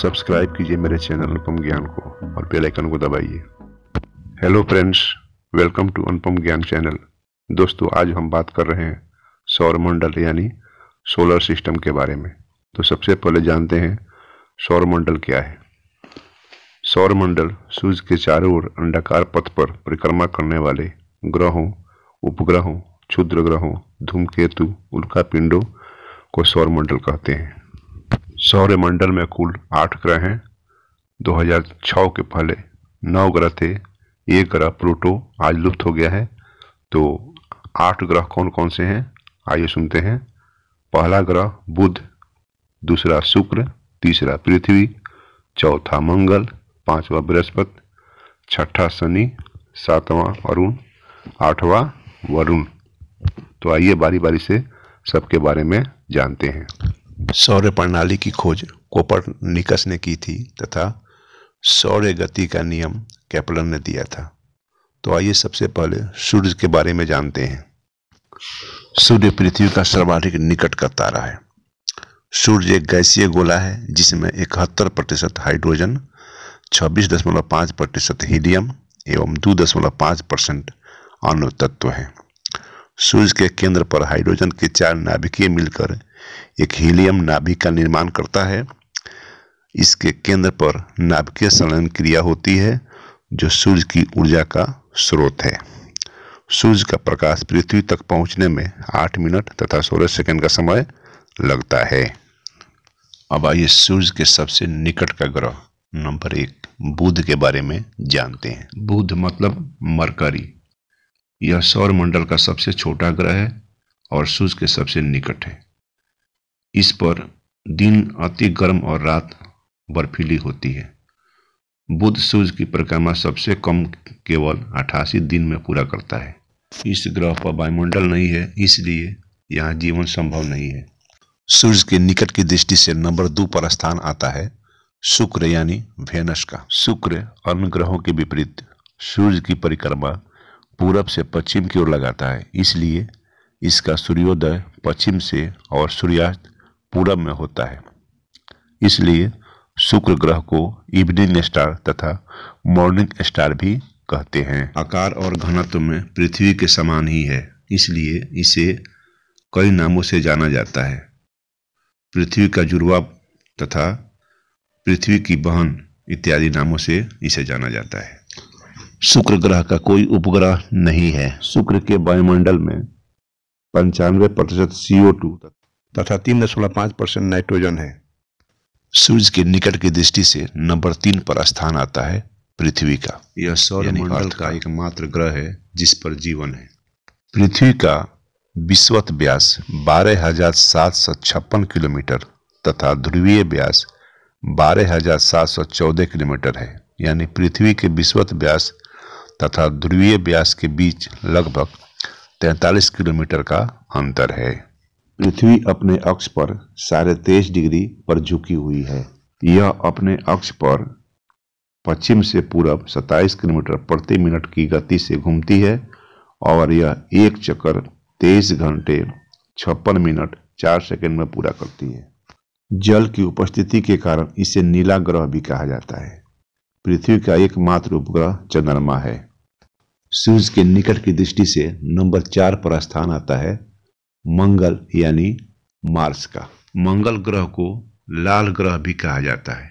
subscribe कीजिए मेरे channel अनुपम ज्ञान को और बेल आइकन को दबाइए hello friends welcome to Anupam Gyan channel दोस्तों आज हम बात कर रहे हैं सौरमंडल यानी सोलर सिस्टम के बारे में तो सबसे पहले जानते हैं सौरमंडल क्या है सौरमंडल सूर्य के चारों ओर अंडाकार पथ पर परिक्रमा करने वाले ग्रहों उपग्रहों क्षुद्र ग्रहों धूमकेतु उल्का पिंडों को सौरमंडल कहते हैं सौर्यमंडल में कुल आठ ग्रह हैं 2006 के पहले नौ ग्रह थे एक ग्रह प्लूटो आज लुप्त हो गया है तो आठ ग्रह कौन कौन से हैं आइए सुनते हैं पहला ग्रह बुध दूसरा शुक्र तीसरा पृथ्वी चौथा मंगल पांचवा बृहस्पति छठा शनि सातवां अरुण आठवां वरुण तो आइए बारी बारी से सबके बारे में जानते हैं सौर्य प्रणाली की खोज कोपर निकस ने की थी तथा सौर्य गति का नियम कैपलन ने दिया था तो आइए सबसे पहले सूर्य के बारे में जानते हैं सूर्य पृथ्वी का सर्वाधिक निकट का तारा है सूर्य एक गैसीय गोला है जिसमें इकहत्तर प्रतिशत हाइड्रोजन छब्बीस दशमलव पाँच प्रतिशत हीलियम एवं दो दशमलव पाँच परसेंट अणु तत्व हैं सूर्य के केंद्र पर हाइड्रोजन के चार नाभिकीय मिलकर एक हीलियम नाभिक का निर्माण करता है इसके केंद्र पर नाभिकीय संलयन क्रिया होती है जो सूर्य की ऊर्जा का स्रोत है सूर्य का प्रकाश पृथ्वी तक पहुंचने में आठ मिनट तथा सोलह सेकंड का समय लगता है अब आइए सूर्य के सबसे निकट का ग्रह नंबर एक बुध के बारे में जानते हैं बुध मतलब मरकरी यह सौरमंडल का सबसे छोटा ग्रह है और सूर्य के सबसे निकट है इस पर दिन अति गर्म और रात बर्फीली होती है बुध सूर्य की परिक्रमा सबसे कम केवल अठासी दिन में पूरा करता है इस ग्रह पर वायुमंडल नहीं है इसलिए यहाँ जीवन संभव नहीं है सूर्य के निकट की दृष्टि से नंबर दो पर स्थान आता है शुक्र यानी वेनस का शुक्र अन्य ग्रहों के विपरीत सूर्य की परिक्रमा पूरब से पश्चिम की ओर लगाता है इसलिए इसका सूर्योदय पश्चिम से और सूर्यास्त पूरब में होता है इसलिए शुक्र ग्रह को इवनिंग स्टार तथा मॉर्निंग स्टार भी कहते हैं आकार और घनत्व में पृथ्वी के समान ही है इसलिए इसे कई नामों से जाना जाता है पृथ्वी का जुड़वा तथा पृथ्वी की बहन इत्यादि नामों से इसे जाना जाता है शुक्र ग्रह का कोई उपग्रह नहीं है शुक्र के वायुमंडल में पंचानवे प्रतिशत सीओ टू तथा तीन दशमलव पांच परसेंट नाइट्रोजन है सूर्य के निकट की दृष्टि से नंबर तीन पर स्थान आता है पृथ्वी का यह सौर मंडल का एकमात्र ग्रह है जिस पर जीवन है पृथ्वी का विश्वत व्यास बारह हजार सात सौ छप्पन किलोमीटर तथा ध्रुवीय व्यास बारह हजार सात सौ चौदह किलोमीटर है यानी पृथ्वी के विश्वत व्यास तथा ध्रुवीय व्यास के बीच लगभग 43 किलोमीटर का अंतर है पृथ्वी अपने अक्ष पर साढ़े तेईस डिग्री पर झुकी हुई है यह अपने अक्ष पर पश्चिम से पूरब 27 किलोमीटर प्रति मिनट की गति से घूमती है और यह एक चक्कर 23 घंटे छप्पन मिनट चार सेकंड में पूरा करती है जल की उपस्थिति के कारण इसे नीला ग्रह भी कहा जाता है पृथ्वी का एकमात्र उपग्रह चंद्रमा है सूर्य के निकट की दृष्टि से नंबर चार पर स्थान आता है मंगल यानी मार्स का मंगल ग्रह को लाल ग्रह भी कहा जाता है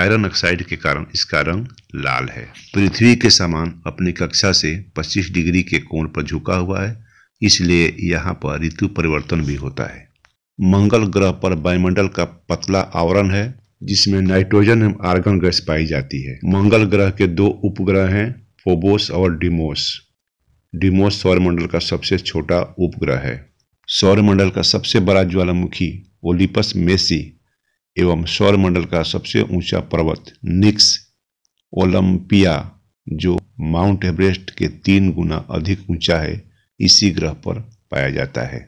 आयरन ऑक्साइड के कारण इसका रंग लाल है पृथ्वी के समान अपनी कक्षा से 25 डिग्री के कोण पर झुका हुआ है इसलिए यहाँ पर ऋतु परिवर्तन भी होता है मंगल ग्रह पर वायुमंडल का पतला आवरण है जिसमें नाइट्रोजन एवं आर्गन गैस पाई जाती है मंगल ग्रह के दो उपग्रह हैं फोबोस और डिमोस डिमोस सौरमंडल का सबसे छोटा उपग्रह है सौरमंडल का सबसे बड़ा ज्वालामुखी ओलिपस मेसी एवं सौरमंडल का सबसे ऊंचा पर्वत निक्स ओलंपिया जो माउंट एवरेस्ट के तीन गुना अधिक ऊंचा है इसी ग्रह पर पाया जाता है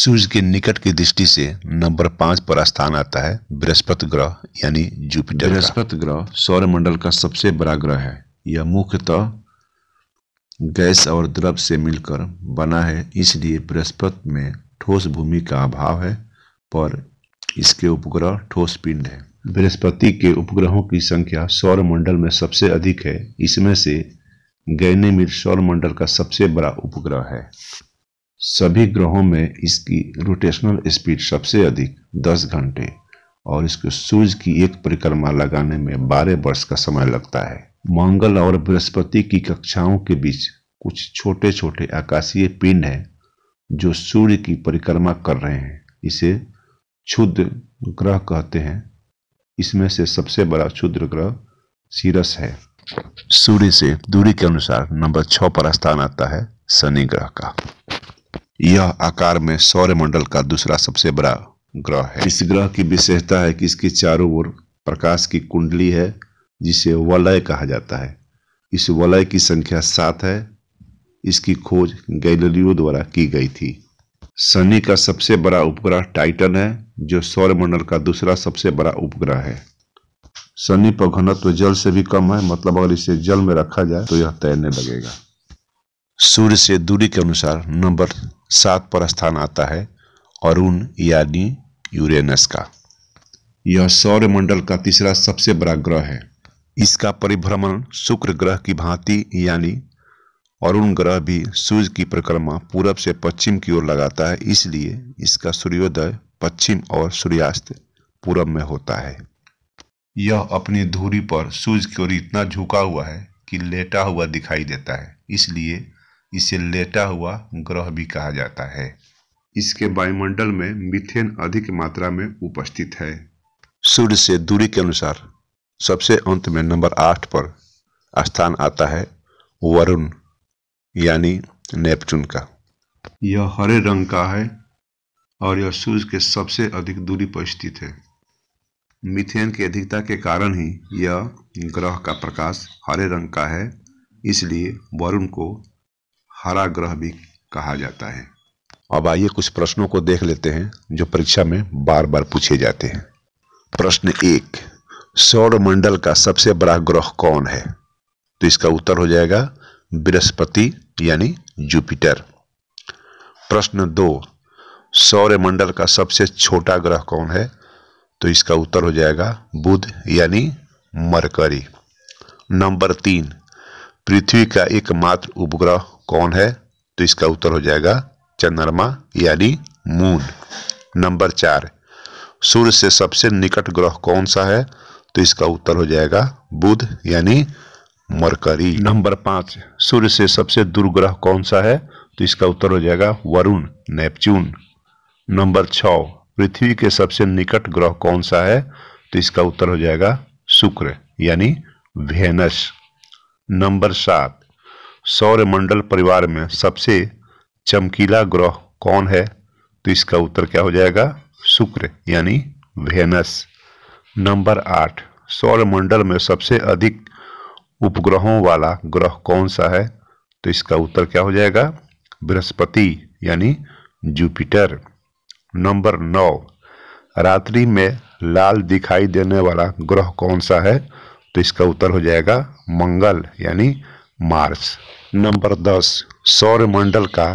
सूर्य के निकट की दृष्टि से नंबर पांच पर स्थान आता है बृहस्पति ग्रह यानी जुपिटर बृहस्पति ग्रह सौरमंडल का सबसे बड़ा ग्रह है यह मुख्यतः गैस और द्रव से मिलकर बना है इसलिए बृहस्पति में ठोस भूमि का अभाव है पर इसके उपग्रह ठोस पिंड है बृहस्पति के उपग्रहों की संख्या सौर मंडल में सबसे अधिक है इसमें से गैनेमिर सौर मंडल का सबसे बड़ा उपग्रह है सभी ग्रहों में इसकी रोटेशनल स्पीड सबसे अधिक 10 घंटे और इसको सूर्य की एक परिक्रमा लगाने में 12 वर्ष का समय लगता है मंगल और बृहस्पति की कक्षाओं के बीच कुछ छोटे छोटे आकाशीय पिंड हैं जो सूर्य की परिक्रमा कर रहे हैं इसे क्षुद्र ग्रह कहते हैं इसमें से सबसे बड़ा क्षुद्र ग्रह सीरस है सूर्य से दूरी के अनुसार नंबर छ पर स्थान आता है शनि ग्रह का यह आकार में सौरमंडल का दूसरा सबसे बड़ा ग्रह है इस ग्रह की विशेषता है कि इसके चारों ओर प्रकाश की कुंडली है जिसे वलय कहा जाता है इस वलय की संख्या सात है इसकी खोज गैलरियो द्वारा की गई थी शनि का सबसे बड़ा उपग्रह टाइटन है जो सौरमंडल का दूसरा सबसे बड़ा उपग्रह है शनि पर घनत्व जल से भी कम है मतलब अगर इसे जल में रखा जाए तो यह तैरने लगेगा सूर्य से दूरी के अनुसार नंबर सात पर स्थान आता है अरुण यानी यूरेनस का यह सौरमंडल का तीसरा सबसे बड़ा ग्रह है इसका परिभ्रमण शुक्र ग्रह की भांति यानी अरुण ग्रह भी सूर्य की परिक्रमा पूरब से पश्चिम की ओर लगाता है इसलिए इसका सूर्योदय पश्चिम और सूर्यास्त पूरब में होता है यह अपनी धूरी पर सूर्य की ओर इतना झुका हुआ है कि लेटा हुआ दिखाई देता है इसलिए इसे लेटा हुआ ग्रह भी कहा जाता है इसके वायुमंडल में मिथेन अधिक मात्रा में उपस्थित है सूर्य से दूरी के अनुसार सबसे अंत में नंबर आठ पर स्थान आता है वरुण यानी नेपचून का यह हरे रंग का है और यह सूर्य के सबसे अधिक दूरी पर स्थित है मिथेन की अधिकता के कारण ही यह ग्रह का प्रकाश हरे रंग का है इसलिए वरुण को हरा ग्रह भी कहा जाता है अब आइए कुछ प्रश्नों को देख लेते हैं जो परीक्षा में बार बार पूछे जाते हैं प्रश्न एक सौर मंडल का सबसे बड़ा ग्रह कौन है तो इसका उत्तर हो जाएगा बृहस्पति यानी जुपिटर प्रश्न दो सौर मंडल का सबसे छोटा ग्रह कौन है तो इसका उत्तर हो जाएगा बुध यानी मरकरी नंबर तीन पृथ्वी का एकमात्र उपग्रह कौन है तो इसका उत्तर हो जाएगा चंद्रमा यानी मून नंबर चार सूर्य से सबसे निकट ग्रह कौन सा है तो इसका उत्तर हो जाएगा बुध यानी मरकरी नंबर पांच सूर्य से सबसे दूर ग्रह कौन सा है तो इसका उत्तर हो जाएगा वरुण नेपच्यून नंबर छ पृथ्वी के सबसे निकट ग्रह कौन सा है तो इसका उत्तर हो जाएगा शुक्र यानी वेनस नंबर सात मंडल परिवार में सबसे चमकीला ग्रह कौन है तो इसका उत्तर क्या हो जाएगा शुक्र यानी वेनस नंबर आठ सौरमंडल में सबसे अधिक उपग्रहों वाला ग्रह कौन सा है तो इसका उत्तर क्या हो जाएगा बृहस्पति यानी जुपिटर नंबर नौ रात्रि में लाल दिखाई देने वाला ग्रह कौन सा है तो इसका उत्तर हो जाएगा मंगल यानी मार्स नंबर दस सौरमंडल का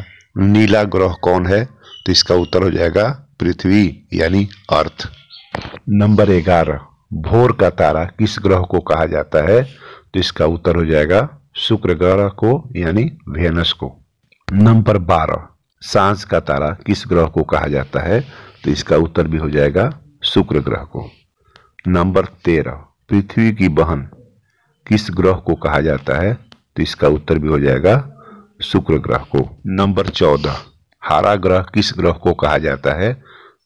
नीला ग्रह कौन है तो इसका उत्तर हो जाएगा पृथ्वी यानी अर्थ नंबर ग्यारह भोर का तारा किस ग्रह को कहा जाता है तो इसका उत्तर हो जाएगा शुक्र ग्रह को यानी वेनस को नंबर बारह सांस का तारा किस ग्रह को कहा जाता है तो इसका उत्तर भी हो जाएगा शुक्र ग्रह को नंबर तेरह पृथ्वी की बहन किस ग्रह को कहा जाता है तो इसका उत्तर भी हो जाएगा शुक्र ग्रह को नंबर चौदह हारा ग्रह किस ग्रह को कहा जाता है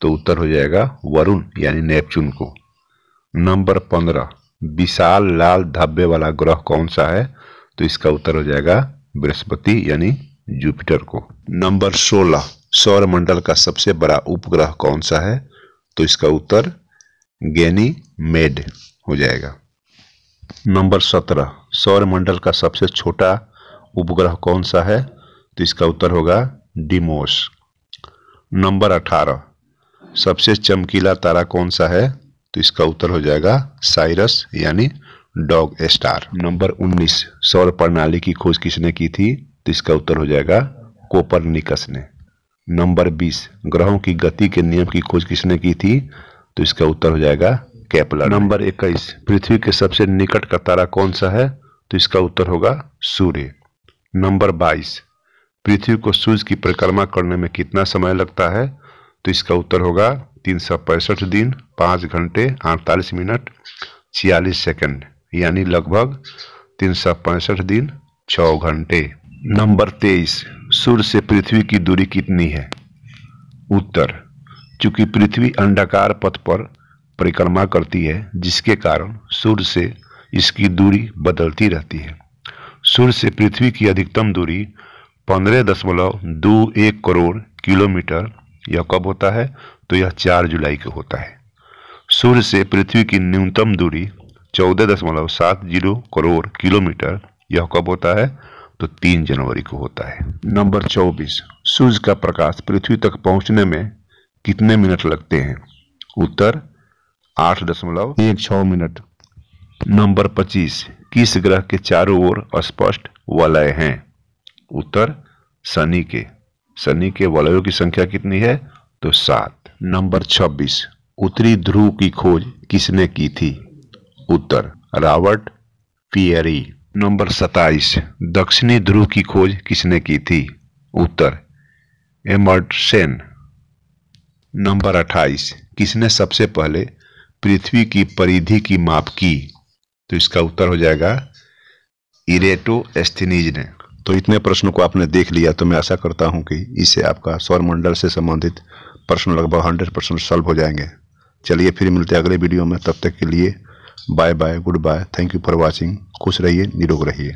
तो उत्तर हो जाएगा वरुण यानी नेपचून को नंबर पंद्रह विशाल लाल धब्बे वाला ग्रह कौन सा है तो इसका उत्तर हो जाएगा बृहस्पति यानी जुपिटर को नंबर सोलह सौर मंडल का सबसे बड़ा उपग्रह कौन सा है तो इसका उत्तर गेनी मेड हो जाएगा नंबर सत्रह सौर मंडल का सबसे छोटा उपग्रह कौन सा है तो इसका उत्तर होगा डिमोस नंबर अठारह सबसे चमकीला तारा कौन सा है तो इसका उत्तर हो जाएगा साइरस यानी डॉग स्टार नंबर 19 सौर प्रणाली की खोज किसने की थी तो इसका उत्तर हो जाएगा कोपरनिकस ने नंबर 20 ग्रहों की गति के नियम की खोज किसने की थी तो इसका उत्तर हो जाएगा कैपलर नंबर 21 पृथ्वी के सबसे निकट का तारा कौन सा है तो इसका उत्तर होगा सूर्य नंबर 22 पृथ्वी को सूर्य की परिक्रमा करने में कितना समय लगता है तो इसका उत्तर होगा तीन सौ पैंसठ दिन पाँच घंटे अड़तालीस मिनट छियालीस सेकंड यानी लगभग तीन सौ पैंसठ दिन छः घंटे नंबर तेईस सूर्य से पृथ्वी की दूरी कितनी है उत्तर चूंकि पृथ्वी अंडाकार पथ पर परिक्रमा करती है जिसके कारण सूर्य से इसकी दूरी बदलती रहती है सूर्य से पृथ्वी की अधिकतम दूरी पंद्रह दशमलव दो एक करोड़ किलोमीटर यह कब होता है तो यह चार जुलाई को होता है सूर्य से पृथ्वी की न्यूनतम दूरी चौदह दशमलव सात जीरो करोड़ किलोमीटर यह कब होता है तो तीन जनवरी को होता है नंबर चौबीस सूर्य का प्रकाश पृथ्वी तक पहुंचने में कितने मिनट लगते हैं उत्तर आठ दशमलव एक छ मिनट नंबर पच्चीस किस ग्रह के चारों ओर स्पष्ट वलय हैं उत्तर शनि के शनि के वलयों की संख्या कितनी है तो सात नंबर छब्बीस उत्तरी ध्रुव की खोज किसने की थी उत्तर रॉबर्ट पियरी नंबर सताइस दक्षिणी ध्रुव की खोज किसने की थी उत्तर एमर्टसेन नंबर अट्ठाईस किसने सबसे पहले पृथ्वी की परिधि की माप की तो इसका उत्तर हो जाएगा इरेटो एस्थिनीज ने तो इतने प्रश्नों को आपने देख लिया तो मैं आशा करता हूँ कि इससे आपका सौरमंडल से संबंधित प्रश्न लगभग हंड्रेड परसेंट सॉल्व हो जाएंगे चलिए फिर मिलते हैं अगले वीडियो में तब तक के लिए bye bye goodbye thank you for watching खुश रहिए निरोग रहिए